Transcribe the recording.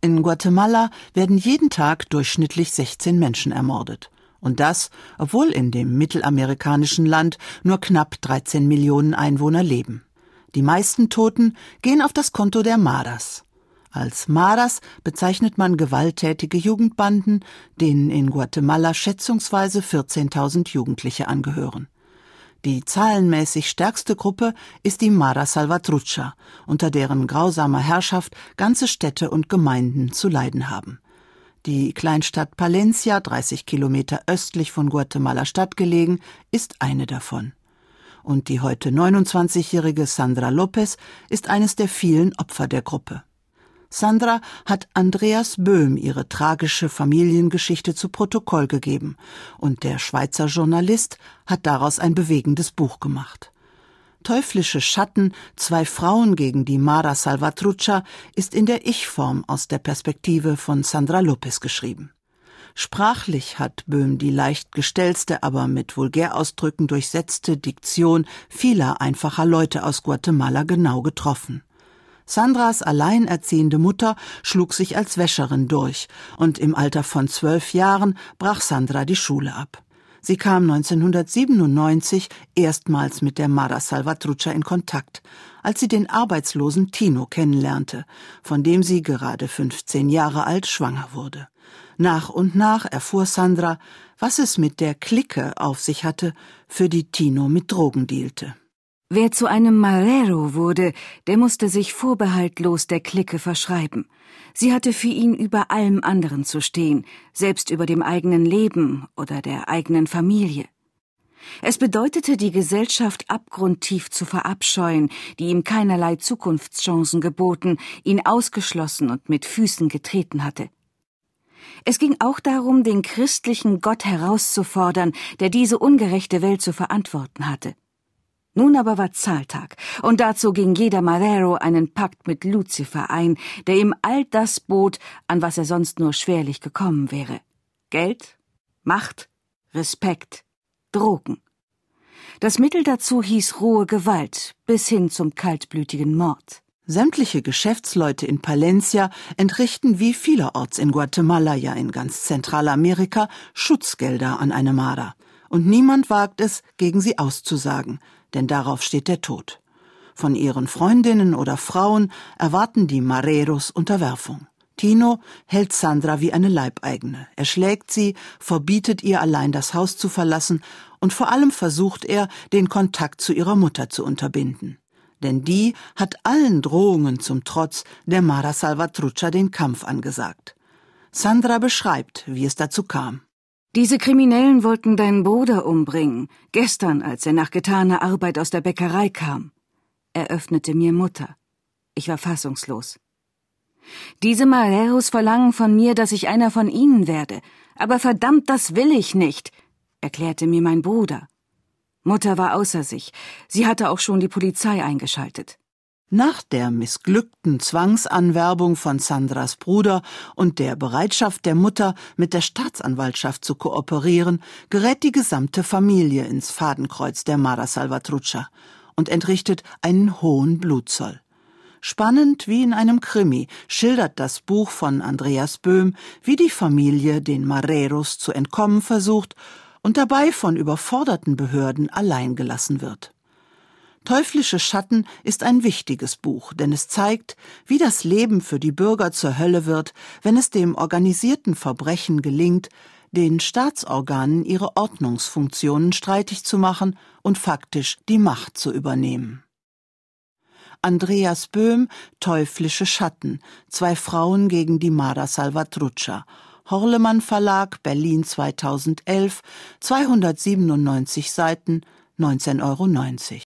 In Guatemala werden jeden Tag durchschnittlich 16 Menschen ermordet. Und das, obwohl in dem mittelamerikanischen Land nur knapp 13 Millionen Einwohner leben. Die meisten Toten gehen auf das Konto der Maras. Als Maras bezeichnet man gewalttätige Jugendbanden, denen in Guatemala schätzungsweise 14.000 Jugendliche angehören. Die zahlenmäßig stärkste Gruppe ist die Mara Salvatrucha, unter deren grausamer Herrschaft ganze Städte und Gemeinden zu leiden haben. Die Kleinstadt Palencia, 30 Kilometer östlich von Guatemala Stadt gelegen, ist eine davon. Und die heute 29-jährige Sandra Lopez ist eines der vielen Opfer der Gruppe. Sandra hat Andreas Böhm ihre tragische Familiengeschichte zu Protokoll gegeben, und der Schweizer Journalist hat daraus ein bewegendes Buch gemacht. Teuflische Schatten, zwei Frauen gegen die Mara Salvatrucha ist in der Ich-Form aus der Perspektive von Sandra Lopez geschrieben. Sprachlich hat Böhm die leicht gestellste, aber mit Vulgärausdrücken durchsetzte Diktion vieler einfacher Leute aus Guatemala genau getroffen. Sandras alleinerziehende Mutter schlug sich als Wäscherin durch und im Alter von zwölf Jahren brach Sandra die Schule ab. Sie kam 1997 erstmals mit der Mara Salvatrucha in Kontakt, als sie den arbeitslosen Tino kennenlernte, von dem sie gerade 15 Jahre alt schwanger wurde. Nach und nach erfuhr Sandra, was es mit der Clique auf sich hatte, für die Tino mit Drogen dealte. Wer zu einem Marrero wurde, der musste sich vorbehaltlos der Clique verschreiben. Sie hatte für ihn über allem anderen zu stehen, selbst über dem eigenen Leben oder der eigenen Familie. Es bedeutete, die Gesellschaft abgrundtief zu verabscheuen, die ihm keinerlei Zukunftschancen geboten, ihn ausgeschlossen und mit Füßen getreten hatte. Es ging auch darum, den christlichen Gott herauszufordern, der diese ungerechte Welt zu verantworten hatte. Nun aber war Zahltag, und dazu ging jeder Madero einen Pakt mit Lucifer ein, der ihm all das bot, an was er sonst nur schwerlich gekommen wäre. Geld, Macht, Respekt, Drogen. Das Mittel dazu hieß rohe Gewalt bis hin zum kaltblütigen Mord. Sämtliche Geschäftsleute in Palencia entrichten wie vielerorts in Guatemala, ja in ganz Zentralamerika, Schutzgelder an eine Marder. Und niemand wagt es, gegen sie auszusagen denn darauf steht der Tod. Von ihren Freundinnen oder Frauen erwarten die Mareros Unterwerfung. Tino hält Sandra wie eine Leibeigene. Er schlägt sie, verbietet ihr allein das Haus zu verlassen und vor allem versucht er, den Kontakt zu ihrer Mutter zu unterbinden. Denn die hat allen Drohungen zum Trotz der Mara Salvatrucha den Kampf angesagt. Sandra beschreibt, wie es dazu kam. Diese Kriminellen wollten deinen Bruder umbringen, gestern, als er nach getaner Arbeit aus der Bäckerei kam, eröffnete mir Mutter. Ich war fassungslos. Diese Maleros verlangen von mir, dass ich einer von ihnen werde, aber verdammt, das will ich nicht, erklärte mir mein Bruder. Mutter war außer sich, sie hatte auch schon die Polizei eingeschaltet. Nach der missglückten Zwangsanwerbung von Sandras Bruder und der Bereitschaft der Mutter, mit der Staatsanwaltschaft zu kooperieren, gerät die gesamte Familie ins Fadenkreuz der Mara Salvatrucha und entrichtet einen hohen Blutzoll. Spannend wie in einem Krimi schildert das Buch von Andreas Böhm, wie die Familie den Mareros zu entkommen versucht und dabei von überforderten Behörden allein gelassen wird. Teuflische Schatten ist ein wichtiges Buch, denn es zeigt, wie das Leben für die Bürger zur Hölle wird, wenn es dem organisierten Verbrechen gelingt, den Staatsorganen ihre Ordnungsfunktionen streitig zu machen und faktisch die Macht zu übernehmen. Andreas Böhm Teuflische Schatten Zwei Frauen gegen die Mara Salvatruccia Horlemann Verlag Berlin 2011 297 Seiten 19,90 Euro